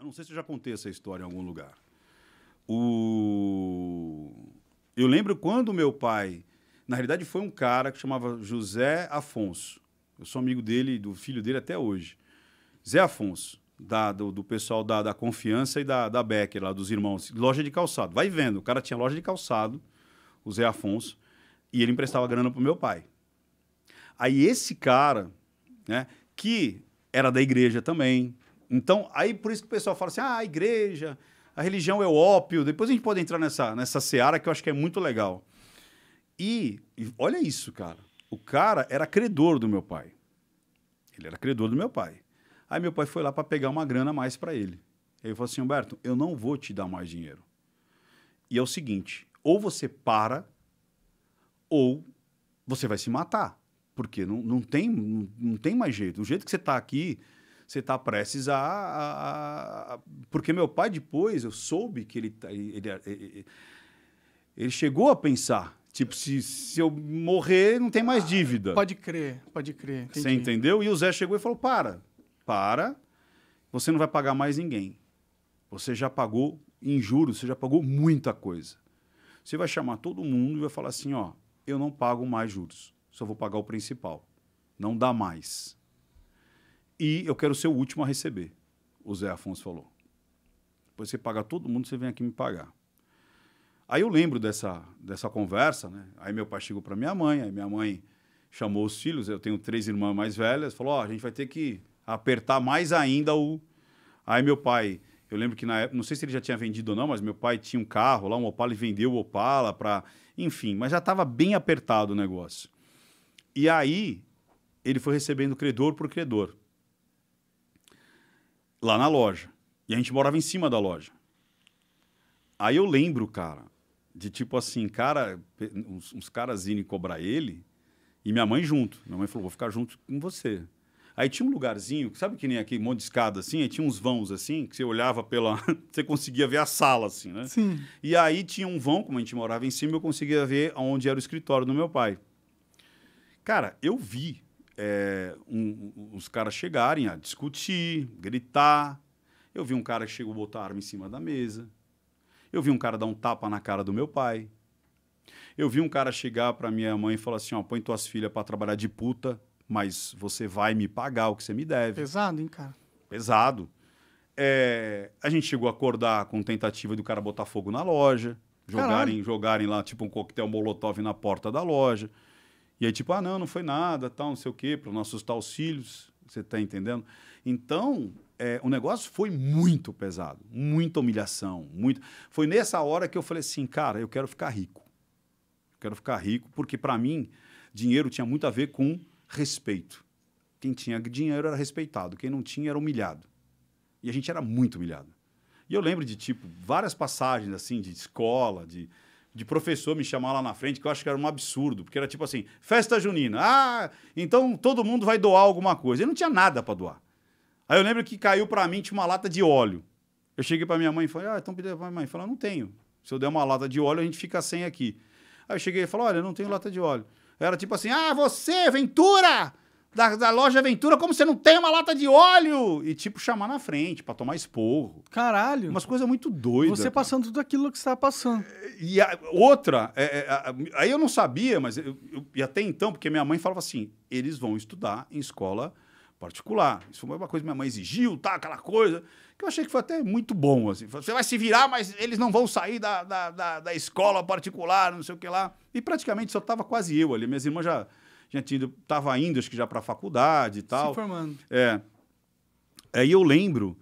Eu não sei se eu já contei essa história em algum lugar. O... Eu lembro quando meu pai. Na realidade, foi um cara que chamava José Afonso. Eu sou amigo dele, do filho dele até hoje. Zé Afonso, da, do, do, pessoal da, da Confiança e da, da Becker, lá dos irmãos. Loja de calçado. Vai vendo, o cara tinha loja de calçado, o Zé Afonso, e ele emprestava grana pro meu pai. Aí esse cara, né, que era da igreja também, então, aí por isso que o pessoal fala assim: ah, a igreja, a religião é o ópio. Depois a gente pode entrar nessa, nessa seara que eu acho que é muito legal. E, e olha isso, cara. O cara era credor do meu pai. Ele era credor do meu pai. Aí meu pai foi lá para pegar uma grana a mais para ele. Aí eu falei assim: Humberto, eu não vou te dar mais dinheiro. E é o seguinte: ou você para, ou você vai se matar. Porque não, não, tem, não, não tem mais jeito. O jeito que você está aqui, você está prestes a, a, a, Porque meu pai, depois, eu soube que ele, tá, ele, ele, é, ele chegou a pensar. Tipo, se, se eu morrer, não tem mais ah, dívida. Pode crer, pode crer. Entendi. Você entendeu? E o Zé chegou e falou: para, para, você não vai pagar mais ninguém. Você já pagou em juros, você já pagou muita coisa. Você vai chamar todo mundo e vai falar assim: ó, eu não pago mais juros, só vou pagar o principal. Não dá mais. E eu quero ser o último a receber, o Zé Afonso falou. Depois você paga todo mundo, você vem aqui me pagar. Aí eu lembro dessa, dessa conversa, né? Aí meu pai chegou para minha mãe, aí minha mãe chamou os filhos, eu tenho três irmãs mais velhas, falou: Ó, oh, a gente vai ter que apertar mais ainda o. Aí meu pai, eu lembro que na época, não sei se ele já tinha vendido ou não, mas meu pai tinha um carro lá, um Opala, e vendeu o Opala para. Enfim, mas já estava bem apertado o negócio. E aí ele foi recebendo credor por credor lá na loja. E a gente morava em cima da loja. Aí eu lembro, cara, de tipo assim, cara, uns, uns caras irem cobrar ele e minha mãe junto. Minha mãe falou: vou ficar junto com você. Aí tinha um lugarzinho, sabe que nem aqui, um monte de escada assim? Aí tinha uns vãos assim, que você olhava pela. você conseguia ver a sala assim, né? Sim. E aí tinha um vão, como a gente morava em cima, eu conseguia ver onde era o escritório do meu pai. Cara, eu vi é, um, os caras chegarem a discutir, gritar. Eu vi um cara que chegou a botar arma em cima da mesa. Eu vi um cara dar um tapa na cara do meu pai. Eu vi um cara chegar para minha mãe e falar assim: ó, põe tuas filhas para trabalhar de puta, mas você vai me pagar o que você me deve. Pesado, hein, cara? Pesado. É, a gente chegou a acordar com tentativa do cara botar fogo na loja, jogarem, jogarem lá tipo um coquetel molotov na porta da loja. E aí, tipo, ah, não, não foi nada, tal, não sei o quê, para não assustar os filhos, você está entendendo? Então, é, o negócio foi muito pesado, muita humilhação, muito. Foi nessa hora que eu falei assim, cara, eu quero ficar rico. quero ficar rico porque para mim dinheiro tinha muito a ver com respeito. Quem tinha dinheiro era respeitado, quem não tinha era humilhado. E a gente era muito humilhado. E eu lembro de tipo várias passagens assim de escola, de de professor me chamar lá na frente, que eu acho que era um absurdo, porque era tipo assim, festa junina, ah, então todo mundo vai doar alguma coisa. E não tinha nada para doar. Aí eu lembro que caiu para mim, tinha uma lata de óleo. Eu cheguei para minha mãe e falei, ah, então pedi para minha mãe. falou: não tenho. Se eu der uma lata de óleo, a gente fica sem aqui. Aí eu cheguei e falei, olha, não tenho lata de óleo. Era tipo assim, ah, você, Ventura! da, da loja Aventura, como você não tem uma lata de óleo? E tipo, chamar na frente pra tomar esporro. Caralho. Umas coisas muito doidas. Você passando tudo aquilo que você tava passando. E a, outra, é, é, a, aí eu não sabia, mas eu, eu, e até então, porque minha mãe falava assim: eles vão estudar em escola particular. Isso foi uma coisa que minha mãe exigiu, tá? Aquela coisa. Que eu achei que foi até muito bom. Assim. Você vai se virar, mas eles não vão sair da, da, da, da escola particular, não sei o que lá. E praticamente só tava quase eu ali. Minhas irmãs já já tinha ido, tava indo, acho que já para a faculdade e tal. Se formando. É. Aí é, eu lembro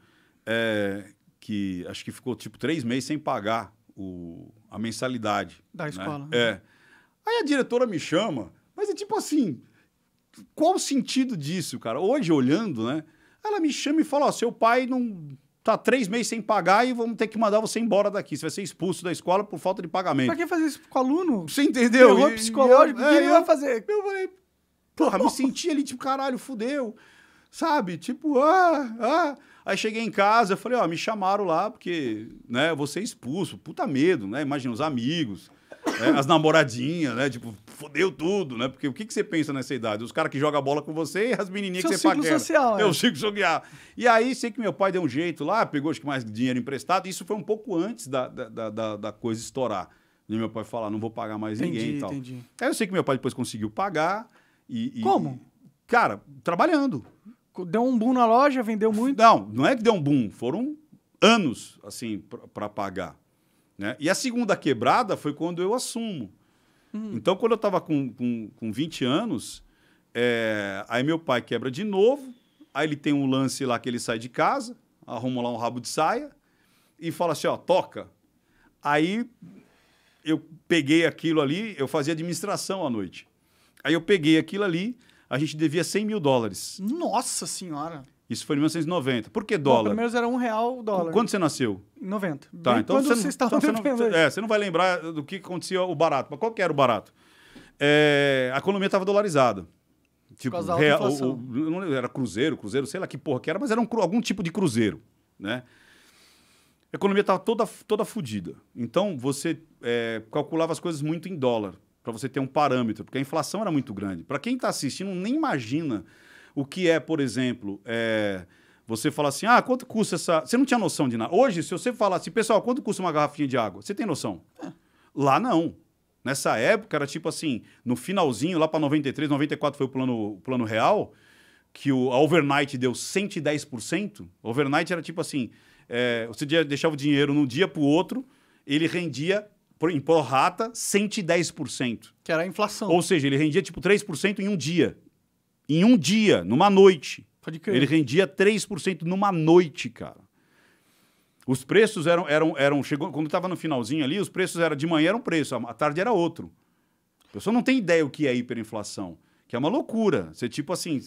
é, que acho que ficou tipo três meses sem pagar o, a mensalidade. Da né? escola. Né? É. Aí a diretora me chama, mas é tipo assim, qual o sentido disso, cara? Hoje, olhando, né? Ela me chama e fala, ó, oh, seu pai não tá três meses sem pagar e vamos ter que mandar você embora daqui. Você vai ser expulso da escola por falta de pagamento. Pra que fazer isso com o aluno? Você entendeu? Terror psicológico, o que é, ele vai fazer? Eu falei, porra, me senti ali, tipo, caralho, fudeu. Sabe? Tipo, ah, ah. Aí cheguei em casa, falei, ó, me chamaram lá porque, né, eu vou ser expulso. Puta medo, né? Imagina os amigos, né, as namoradinhas, né? Tipo, fodeu tudo, né? Porque o que, que você pensa nessa idade? Os caras que jogam bola com você e as menininhas que você paquera. Social, é o é. ciclo social. E aí, sei que meu pai deu um jeito lá, pegou acho que mais dinheiro emprestado. Isso foi um pouco antes da, da, da, da coisa estourar. E meu pai falar, não vou pagar mais entendi, ninguém e tal. Entendi. Aí eu sei que meu pai depois conseguiu pagar. E, e Como? Cara, trabalhando. Deu um boom na loja, vendeu muito? Não, não é que deu um boom. Foram anos, assim, para pagar. Né? E a segunda quebrada foi quando eu assumo. Uhum. Então, quando eu estava com, com, com 20 anos, é, aí meu pai quebra de novo, aí ele tem um lance lá que ele sai de casa, arruma lá um rabo de saia e fala assim, ó, toca. Aí eu peguei aquilo ali, eu fazia administração à noite. Aí eu peguei aquilo ali, a gente devia 100 mil dólares. Nossa Senhora! Isso foi em 1990. Por que dólar? pelo menos era um real o dólar. Quando você nasceu? 90. Tá, então quando você, você estava então você não, é, você não vai lembrar do que acontecia o barato. Mas qual que era o barato? É, a economia estava dolarizada. Tipo, real, o, o, era cruzeiro, cruzeiro, sei lá que porra que era, mas era um, algum tipo de cruzeiro, né? A economia estava toda, toda fodida. Então, você é, calculava as coisas muito em dólar, para você ter um parâmetro, porque a inflação era muito grande. Para quem está assistindo, nem imagina o que é, por exemplo, é, você fala assim, ah, quanto custa essa... Você não tinha noção de nada. Hoje, se você falar assim, pessoal, quanto custa uma garrafinha de água? Você tem noção? É. Lá, não. Nessa época, era tipo assim, no finalzinho, lá para 93, 94 foi o plano, o plano real, que o, a overnight deu 110%. Overnight era tipo assim, é, você deixava o dinheiro num dia para o outro, ele rendia por, em porrata 110%. Que era a inflação. Ou seja, ele rendia tipo 3% em um dia em um dia, numa noite. Pode crer. Ele rendia 3% numa noite, cara. Os preços eram. eram, eram chegou, quando estava no finalzinho ali, os preços eram de manhã era um preço, à tarde era outro. A pessoa não tem ideia o que é hiperinflação, que é uma loucura. Você, tipo assim,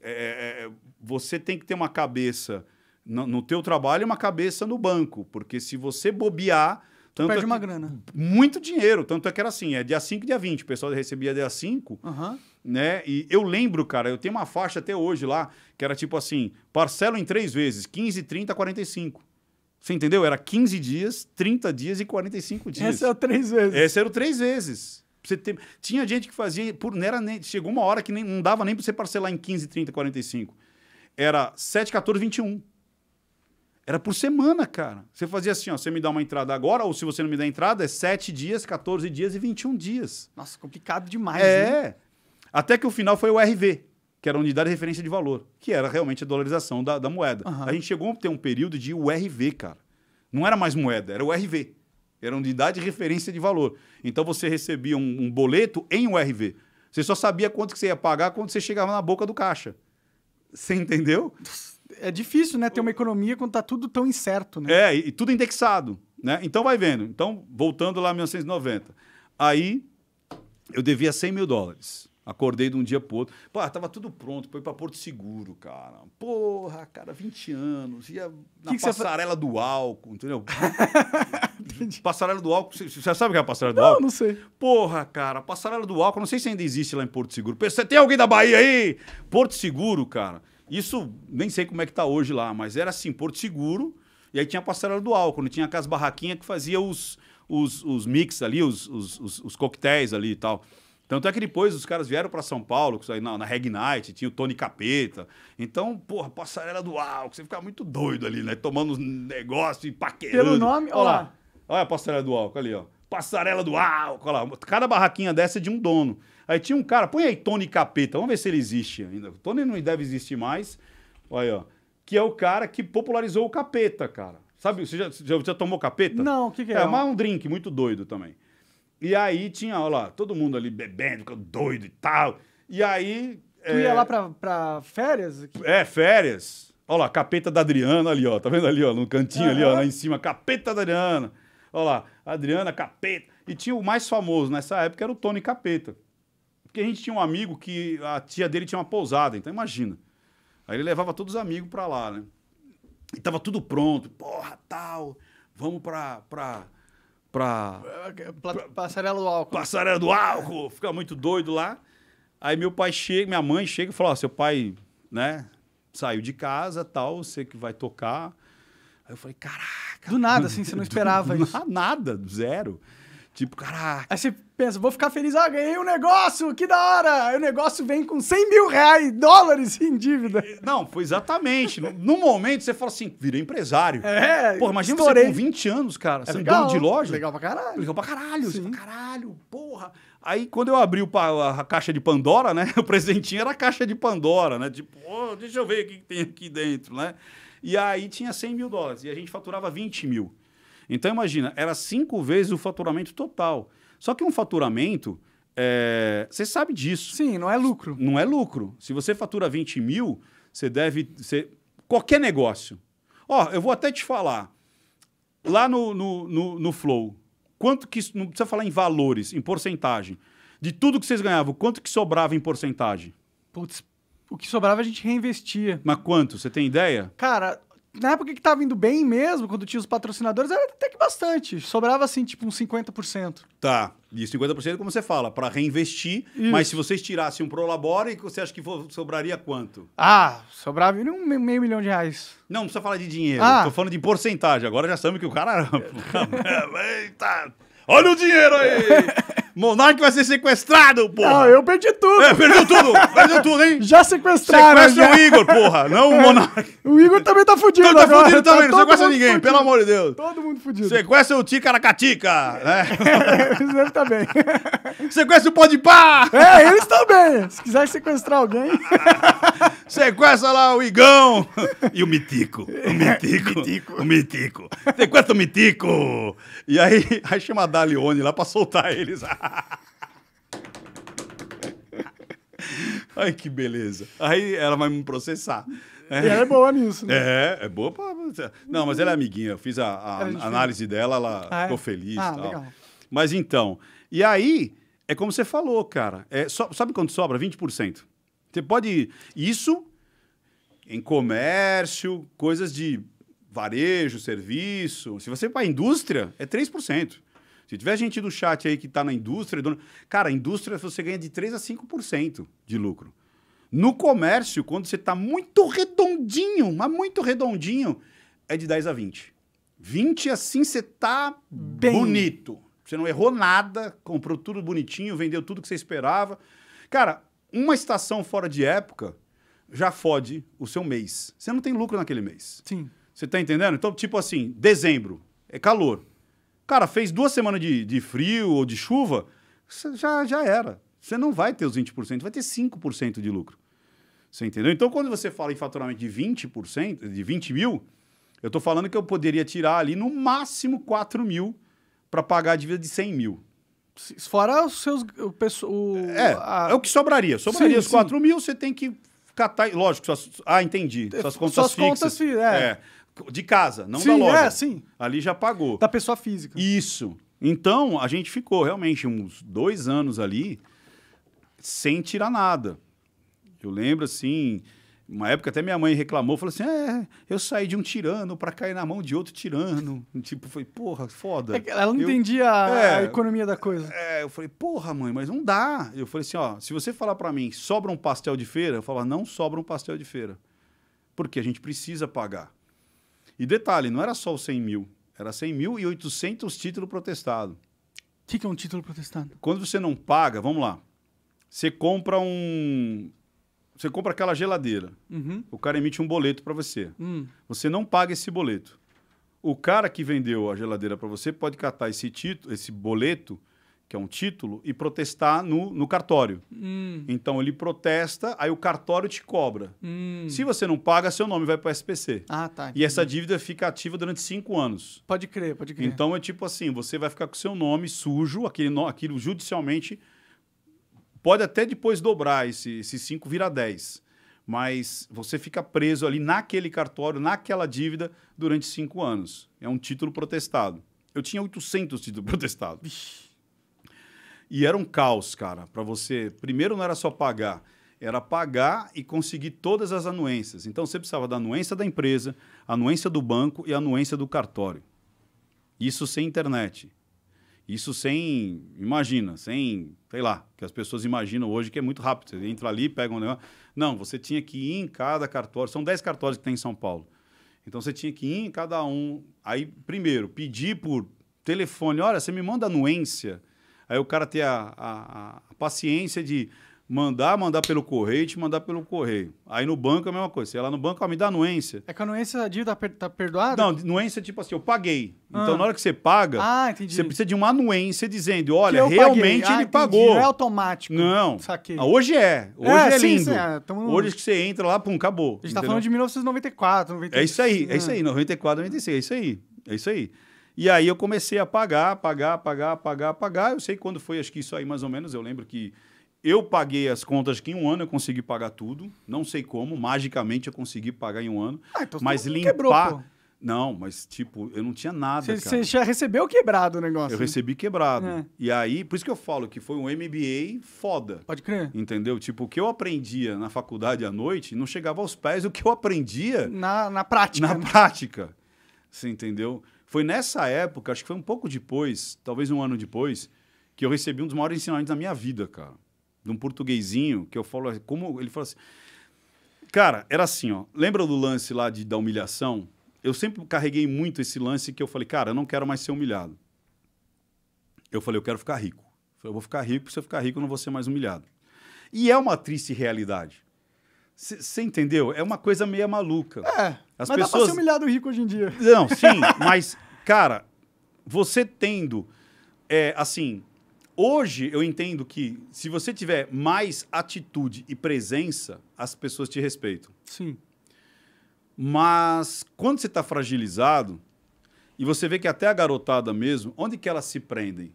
é, é, é, você tem que ter uma cabeça no, no teu trabalho e uma cabeça no banco, porque se você bobear, tanto perde é que, uma grana. Muito dinheiro. Tanto é que era assim, é dia 5 e dia 20. O pessoal recebia dia 5. Uhum né? E eu lembro, cara, eu tenho uma faixa até hoje lá, que era tipo assim, parcelo em três vezes, 15, 30, 45. Você entendeu? Era 15 dias, 30 dias e 45 dias. Essa era é três vezes. Essa era três vezes. Você tem... Tinha gente que fazia, por não era nem... chegou uma hora que nem... não dava nem para você parcelar em 15, 30, 45. Era 7, 14, 21. Era por semana, cara. Você fazia assim, ó, você me dá uma entrada agora, ou se você não me dá entrada, é 7 dias, 14 dias e 21 dias. Nossa, complicado demais, é. né? É. Até que o final foi o RV, que era a unidade de referência de valor, que era realmente a dolarização da, da moeda. Uhum. A gente chegou a ter um período de URV, cara. Não era mais moeda, era o RV, Era unidade de referência de valor. Então você recebia um, um boleto em URV. Você só sabia quanto que você ia pagar quando você chegava na boca do caixa. Você entendeu? É difícil, né? Ter uma economia quando tá tudo tão incerto, né? É, e, e tudo indexado, né? Então vai vendo. Então, voltando lá em 1990. Aí, eu devia 100 mil dólares. Acordei de um dia pro outro. Pô, tava tudo pronto para ir para Porto Seguro, cara. Porra, cara, 20 anos. Ia na que que passarela do álcool, entendeu? passarela do álcool. Você, sabe o que é a passarela do não, álcool? Não, não sei. Porra, cara, passarela do álcool. Não sei se ainda existe lá em Porto Seguro. Você tem alguém da Bahia aí? Porto Seguro, cara. Isso, nem sei como é que tá hoje lá, mas era assim, Porto Seguro. E aí tinha a passarela do álcool. Não tinha aquelas barraquinhas que fazia os, os, os mix ali, os, os, os, os coquetéis ali e tal. Tanto é que depois os caras vieram para São Paulo, que na, na Reg Night, tinha o Tony Capeta. Então, porra, passarela do álcool, você ficava muito doido ali, né? Tomando uns negócios e paquerando. Pelo nome, olha lá. Olha a passarela do álcool ali, ó. Passarela do álcool, olha lá. Cada barraquinha dessa é de um dono. Aí tinha um cara, põe aí Tony Capeta, vamos ver se ele existe ainda. Tony não deve existir mais. Olha aí, ó. Que é o cara que popularizou o capeta, cara. Sabe, você já, já, já tomou capeta? Não, o que, que é? É uma, é um drink muito doido também. E aí tinha, olha lá, todo mundo ali bebendo, doido e tal. E aí. Tu é... ia lá pra, pra férias? É, férias. Olha lá, capeta da Adriana ali, ó. Tá vendo ali, ó? No cantinho uhum. ali, ó, lá em cima, capeta da Adriana. Olha lá, Adriana, capeta. E tinha o mais famoso nessa época, era o Tony Capeta. Porque a gente tinha um amigo que a tia dele tinha uma pousada, então imagina. Aí ele levava todos os amigos pra lá, né? E tava tudo pronto. Porra, tal, vamos pra, pra pra. pra passarela do álcool. Passarela do álcool! Fica muito doido lá. Aí meu pai chega, minha mãe chega e fala: Ó, oh, seu pai, né, saiu de casa tal, você que vai tocar. Aí eu falei: caraca. Do nada, assim, você não esperava do, isso. Nada, zero. Tipo, caraca. Aí você pensa, vou ficar feliz, ah, ganhei um negócio, que da hora! Aí o negócio vem com 100 mil reais, dólares em dívida. Não, foi exatamente. no, no, momento você fala assim, virei empresário. É, Pô, imagina estourei. você com 20 anos, cara, é legal, de loja. Legal pra caralho. Legal pra caralho. Sim. Você fala, caralho, porra. Aí quando eu abri o, a, a, caixa de Pandora, né, o presentinho era a caixa de Pandora, né? Tipo, oh, deixa eu ver o que tem aqui dentro, né? E aí tinha 100 mil dólares e a gente faturava 20 mil. Então, imagina, era cinco vezes o faturamento total. Só que um faturamento, é... você sabe disso. Sim, não é lucro. Não é lucro. Se você fatura 20 mil, você deve. ser. Qualquer negócio. Ó, eu vou até te falar. Lá no, no, no, no Flow, quanto que. Não precisa falar em valores, em porcentagem. De tudo que vocês ganhavam, quanto que sobrava em porcentagem? Putz, o que sobrava a gente reinvestia. Mas quanto? Você tem ideia? Cara, na época que tava indo bem mesmo, quando tinha os patrocinadores, era até que bastante. Sobrava, assim, tipo uns 50%. Tá. E 50%, como você fala, para reinvestir. Isso. Mas se vocês tirassem um Prolabore, você acha que sobraria quanto? Ah, sobrava um meio milhão de reais. Não, não precisa falar de dinheiro. Ah. Tô falando de porcentagem. Agora já sabemos que o cara... Eita! Olha o dinheiro aí! Monark vai ser sequestrado, porra! Não, eu perdi tudo! É, perdeu tudo! perdeu tudo, hein? Já sequestraram! Sequestra já. o Igor, porra! Não o é. Monark! O Igor também tá fudido, tá agora. tá fudido também, tá não sequestra ninguém, fudido. pelo amor de Deus! Todo mundo fudido! Sequestra o Ticaracatica! Né? É. Eles devem tá bem. Sequestra o Podpah! É, eles também! Se quiser sequestrar alguém. Sequestra lá o Igão! E o Mitico! O é, Mitico! mitico. O Mitico! Sequestra o Mitico! E aí, aí chama a Dalione lá pra soltar eles. Ai, que beleza. Aí ela vai me processar. É. E ela é boa nisso, né? É, é boa pra... Não, mas ela é amiguinha. Eu fiz a, a análise dela, ela ah, é? ficou feliz ah, tal. Legal. Mas então, e aí, é como você falou, cara. É, so, sabe quanto sobra? 20%. Você pode... Isso em comércio, coisas de varejo, serviço. Se você vai para a indústria, é 3%. Se tiver gente do chat aí que está na indústria, dono... cara, indústria você ganha de 3 a 5% de lucro. No comércio, quando você está muito redondinho, mas muito redondinho, é de 10 a 20. 20 assim você está bonito. Você não errou nada, comprou tudo bonitinho, vendeu tudo que você esperava. Cara, uma estação fora de época já fode o seu mês. Você não tem lucro naquele mês. Sim. Você está entendendo? Então, tipo assim, dezembro é calor. Cara, fez duas semanas de, de frio ou de chuva, já, já era. Você não vai ter os 20%, vai ter 5% de lucro. Você entendeu? Então, quando você fala em faturamento de 20%, de 20 mil, eu estou falando que eu poderia tirar ali no máximo 4 mil para pagar a dívida de 100 mil. Fora os seus. O, o, é, a... é o que sobraria. Sobraria sim, os 4 sim. mil, você tem que catar. Lógico, suas, ah, entendi. Suas contas suas fixas. Contas, é. é. De casa, não sim, da loja. É, sim. Ali já pagou. Da pessoa física. Isso. Então, a gente ficou realmente uns dois anos ali sem tirar nada. Eu lembro assim, uma época até minha mãe reclamou, falou assim: é, eu saí de um tirano para cair na mão de outro tirano. Tipo, foi, porra, foda. É ela não eu, entendia é, a economia da coisa. É, eu falei, porra, mãe, mas não dá. Eu falei assim: ó, se você falar para mim, sobra um pastel de feira, eu falo, não sobra um pastel de feira. Porque a gente precisa pagar. E detalhe, não era só os 100 mil, era 100 mil e 800 títulos protestados. O que, que é um título protestado? Quando você não paga, vamos lá, você compra um... Você compra aquela geladeira, uhum. o cara emite um boleto para você. Uhum. Você não paga esse boleto. O cara que vendeu a geladeira para você pode catar esse título, esse boleto que é um título, e protestar no, no cartório. Hum. Então ele protesta, aí o cartório te cobra. Hum. Se você não paga, seu nome vai para o SPC. Ah, tá. E essa dívida fica ativa durante cinco anos. Pode crer, pode crer. Então é tipo assim, você vai ficar com seu nome sujo, aquele, aquilo judicialmente pode até depois dobrar esse, esse cinco virar 10. Mas você fica preso ali naquele cartório, naquela dívida, durante cinco anos. É um título protestado. Eu tinha 800 títulos protestados. Vixe. E era um caos, cara, para você. Primeiro não era só pagar, era pagar e conseguir todas as anuências. Então você precisava da anuência da empresa, anuência do banco e anuência do cartório. Isso sem internet. Isso sem, imagina, sem, sei lá, que as pessoas imaginam hoje que é muito rápido. Você entra ali, pega um negócio. Não, você tinha que ir em cada cartório. São 10 cartórios que tem em São Paulo. Então você tinha que ir em cada um. Aí, primeiro, pedir por telefone: olha, você me manda anuência Aí o cara ter a, a, a paciência de mandar, mandar pelo correio e te mandar pelo correio. Aí no banco é a mesma coisa. Você lá no banco, ah, me dá anuência. É que a anuência a dívida tá, tá perdoada? Não, anuência é tipo assim, eu paguei. Então, ah. Então na hora que você paga, ah, você precisa de uma anuência dizendo, olha, realmente ah, ele entendi. pagou. Não é automático. Não. Saquei. Ah, hoje é. Hoje é, é lindo. Sim, é. Tamo... Hoje que você entra lá, pum, acabou. A gente tá entendeu? tá falando de 1994, 95. É isso aí, é, isso aí. 94, né? 96, é isso aí. É isso aí. E aí eu comecei a pagar, pagar, pagar, pagar, pagar. Eu sei quando foi, acho que isso aí mais ou menos. Eu lembro que eu paguei as contas que em um ano eu consegui pagar tudo. Não sei como, magicamente eu consegui pagar em um ano. Ah, então mas limpar. Quebrou, não, mas tipo, eu não tinha nada. Você já recebeu quebrado o negócio? Eu né? recebi quebrado. É. E aí, por isso que eu falo que foi um MBA foda. Pode crer. Entendeu? Tipo, o que eu aprendia na faculdade à noite não chegava aos pés do que eu aprendia. Na, na prática. Na né? prática. Você entendeu? Foi nessa época, acho que foi um pouco depois, talvez um ano depois, que eu recebi um dos maiores ensinamentos da minha vida, cara. De um portuguesinho que eu falo, como ele falou assim. Cara, era assim, ó. Lembra do lance lá de, da humilhação? Eu sempre carreguei muito esse lance que eu falei, cara, eu não quero mais ser humilhado. Eu falei, eu quero ficar rico. Eu, falei, eu vou ficar rico, se eu ficar rico, eu não vou ser mais humilhado. E é uma triste realidade. Você entendeu? É uma coisa meio maluca. É. As mas pessoas... dá pra ser humilhado rico hoje em dia. Não, sim, mas, cara, você tendo. É, assim, hoje eu entendo que se você tiver mais atitude e presença, as pessoas te respeitam. Sim. Mas quando você tá fragilizado, e você vê que até a garotada mesmo, onde que elas se prendem?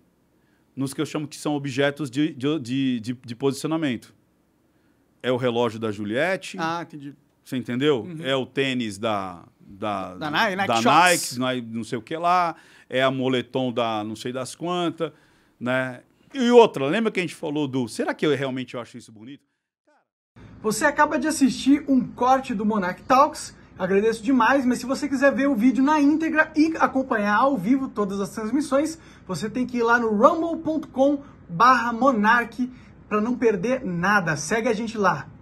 Nos que eu chamo que são objetos de, de, de, de, de posicionamento. É o relógio da Juliette. Ah, entendi. Você entendeu? Uhum. É o tênis da. Da, da Nike, da Nike, né, não sei o que lá. É a moletom da não sei das quantas, né? E outra, lembra que a gente falou do. Será que eu realmente acho isso bonito? Você acaba de assistir um corte do Monarch Talks. Agradeço demais, mas se você quiser ver o vídeo na íntegra e acompanhar ao vivo todas as transmissões, você tem que ir lá no rumble.com/monarch para não perder nada. Segue a gente lá.